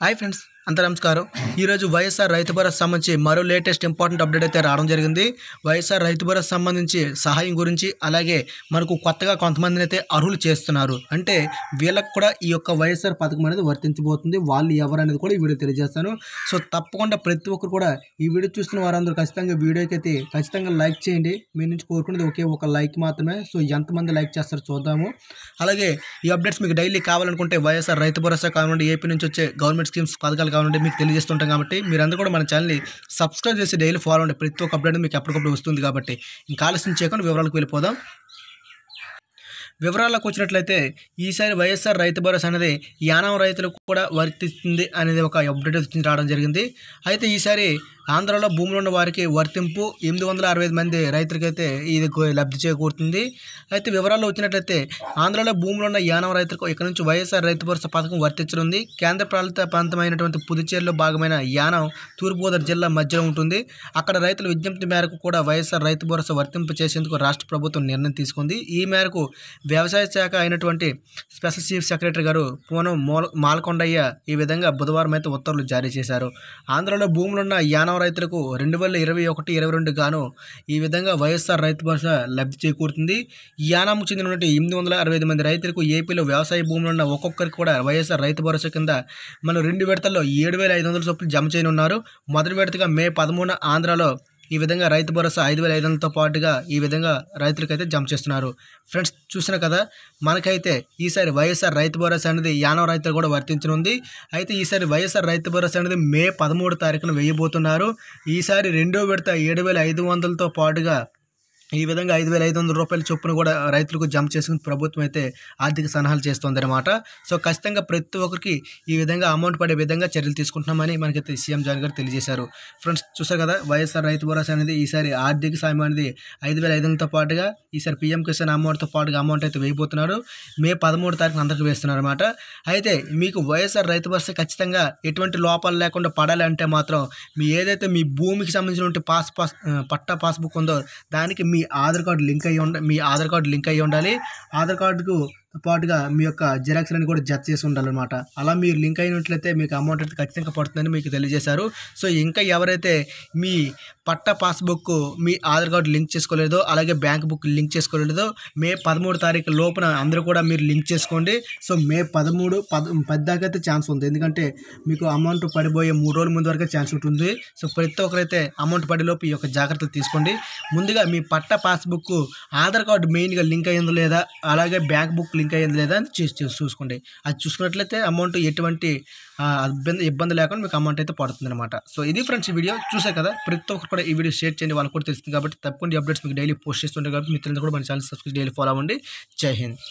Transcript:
Hi friends. అంత నమస్కారం ఈరోజు వైఎస్ఆర్ రైతు భరోసా సంబంధించి మరో లేటెస్ట్ ఇంపార్టెంట్ అప్డేట్ అయితే రావడం జరిగింది వైఎస్ఆర్ రైతు భరోసా సంబంధించి సహాయం గురించి అలాగే మనకు కొత్తగా కొంతమందిని అయితే అర్హులు చేస్తున్నారు అంటే వీళ్ళకు కూడా ఈ యొక్క వైఎస్ఆర్ పథకం అనేది వర్తించబోతుంది వాళ్ళు ఎవరనేది కూడా ఈ వీడియో తెలియజేస్తాను సో తప్పకుండా ప్రతి ఒక్కరు కూడా ఈ వీడియో చూస్తున్న వారందరూ ఖచ్చితంగా వీడియోకి అయితే ఖచ్చితంగా లైక్ చేయండి మీ నుంచి కోరుకునేది ఒకే ఒక లైక్ మాత్రమే సో ఎంతమంది లైక్ చేస్తారో చూద్దాము అలాగే ఈ అప్డేట్స్ మీకు డైలీ కావాలనుకుంటే వైఎస్ఆర్ రైతు భరోసా కావాలంటే ఏపీ నుంచి వచ్చే గవర్నమెంట్ స్కీమ్స్ పథకాలు ఉంటే మీకు తెలియజేస్తుంటాం కాబట్టి మీరందరూ కూడా మన ఛానల్ని సబ్స్క్రైబ్ చేసి డైలీ ఫాలో ఉండే ప్రతి ఒక్క అప్డేట్ మీకు ఎప్పటికప్పుడు వస్తుంది కాబట్టి ఇంకా ఆలస్యం చేయకుండా వివరాలకు వెళ్ళిపోదాం వివరాలకు వచ్చినట్లయితే ఈసారి వైఎస్ఆర్ రైతు భరోసా అనేది యానం రైతులకు కూడా వర్తిస్తుంది అనేది ఒక అప్డేట్ రావడం జరిగింది అయితే ఈసారి ఆంధ్రలో భూములు ఉన్న వారికి వర్తింపు ఎనిమిది వందల అరవై మంది రైతులకైతే ఇది లబ్ధి చేకూరుతుంది అయితే వివరాలు వచ్చినట్లయితే ఆంధ్రలో భూములు ఉన్న యానం రైతులకు ఇక్కడ నుంచి వైఎస్ఆర్ రైతు భరోసా పథకం వర్తించనుంది కేంద్ర ప్రాంత ప్రాంతమైనటువంటి పుదుచేరిలో భాగమైన యానం తూర్పుగోదావరి జిల్లా మధ్యలో ఉంటుంది అక్కడ రైతుల విజ్ఞప్తి మేరకు కూడా వైఎస్ఆర్ రైతు భరోసా వర్తింపు చేసేందుకు రాష్ట్ర ప్రభుత్వం నిర్ణయం తీసుకుంది ఈ మేరకు వ్యవసాయ శాఖ అయినటువంటి స్పెషల్ చీఫ్ సెక్రటరీ గారు పూనం మోల మాల్కొండయ్య ఈ విధంగా బుధవారం అయితే ఉత్తర్వులు జారీ చేశారు ఆంధ్రలో భూములున్న యానం రైతులకు రెండు వేల ఇరవై ఒకటి ఇరవై రెండు గాను ఈ విధంగా వైఎస్ఆర్ రైతు భరోసా లబ్ధి చేకూరుతుంది ఈ యానాము చెందినటువంటి ఎనిమిది వందల అరవై ఐదు మంది రైతులకు ఏపీలో వ్యవసాయ భూములు ఉన్న ఒక్కొక్కరికి కూడా వైఎస్ఆర్ రైతు భరోసా కింద మనం రెండు విడతల్లో ఏడు వేల ఐదు వందల చొప్పులు జమ చేయనున్నారు మొదటి విడతగా మే పదమూడున ఆంధ్రాలో ఈ విధంగా రైతు భరోసా ఐదు వేల ఐదు వందలతో పాటుగా ఈ విధంగా రైతులకైతే జమ చేస్తున్నారు ఫ్రెండ్స్ చూసిన కదా మనకైతే ఈసారి వైఎస్ఆర్ రైతు భరోసా అనేది యానవ రైతులు కూడా వర్తించనుంది అయితే ఈసారి వైఎస్ఆర్ రైతు భరోసా అనేది మే పదమూడు తారీఖున వేయబోతున్నారు ఈసారి రెండో విడత ఏడు వేల ఐదు వందలతో పాటుగా ఈ విధంగా ఐదు వేల ఐదు వందల రూపాయల చొప్పున కూడా రైతులకు జమ చేసుకుని ప్రభుత్వం అయితే ఆర్థిక సలహాలు చేస్తోందనమాట సో ఖచ్చితంగా ప్రతి ఒక్కరికి ఈ విధంగా అమౌంట్ పడే విధంగా చర్యలు తీసుకుంటున్నామని మనకైతే సీఎం జగన్ గారు తెలియజేశారు ఫ్రెండ్స్ చూసారు కదా వైఎస్ఆర్ రైతు భరోసా అనేది ఈసారి ఆర్థిక సాయం అనేది ఐదు వేల ఐదు వందలతో పాటుగా ఈసారి పీఎం కిసాన్ అమౌంట్తో పాటుగా అమౌంట్ అయితే వేయబోతున్నారు మే పదమూడు తారీఖున అందరికీ వేస్తున్నారు అనమాట అయితే మీకు వైఎస్ఆర్ రైతు భరోసా ఖచ్చితంగా ఎటువంటి లోపాలు లేకుండా పడాలి అంటే మాత్రం మీ ఏదైతే మీ భూమికి సంబంధించిన పాస్ పాస్ పట్టా పాస్బుక్ ఉందో దానికి మీ మీ ఆధార్ కార్డు లింక్ అయ్యి ఉండ మీ ఆధార్ కార్డు లింక్ అయ్యి ఉండాలి ఆధార్ కార్డుకు పాటుగా మీ యొక్క జిరాక్స్లను కూడా జత చేసి ఉండాలన్నమాట అలా మీరు లింక్ అయినట్లయితే మీకు అమౌంట్ అయితే ఖచ్చితంగా పడుతుందని మీకు తెలియజేశారు సో ఇంకా ఎవరైతే మీ పట్ట పాస్బుక్ మీ ఆధార్ కార్డు లింక్ చేసుకోలేదో అలాగే బ్యాంక్ బుక్ లింక్ చేసుకోలేదో మే పదమూడు తారీఖు లోపున అందరూ కూడా మీరు లింక్ చేసుకోండి సో మే పదమూడు పద పది దాకా అయితే ఛాన్స్ ఉంది ఎందుకంటే మీకు అమౌంట్ పడిపోయే మూడు రోజుల ముందు వరకు ఛాన్స్ ఉంటుంది సో ప్రతి ఒక్కరైతే అమౌంట్ పడిలోపు ఈ యొక్క జాగ్రత్త తీసుకోండి ముందుగా మీ పట్ట పాస్బుక్ ఆధార్ కార్డు మెయిన్గా లింక్ అయ్యిందో లేదా అలాగే బ్యాంక్ బుక్ లింక్ అయ్యింది లేదా అని చూసుకోండి అది చూసుకున్నట్లయితే అమౌంట్ ఎటువంటి ఇబ్బంది ఇబ్బంది లేకుండా మీకు అమౌంట్ అయితే పడుతుంది అనమాట సో ఇది ఫ్రెండ్స్ ఈ వీడియో చూసే కదా ప్రతి ఒక్కరు కూడా ఈ వీడియో షేర్ చేయండి వాళ్ళకి కూడా తెలుస్తుంది కాబట్టి తప్పకుండా అప్డేట్స్ మీకు డైలీ పోస్ట్ చేస్తుంటారు కాబట్టి మిత్రులు కూడా మన ఛానల్ సబ్స్క్రైబ్ డైలీ ఫాలో అవ్వండి జై హింద్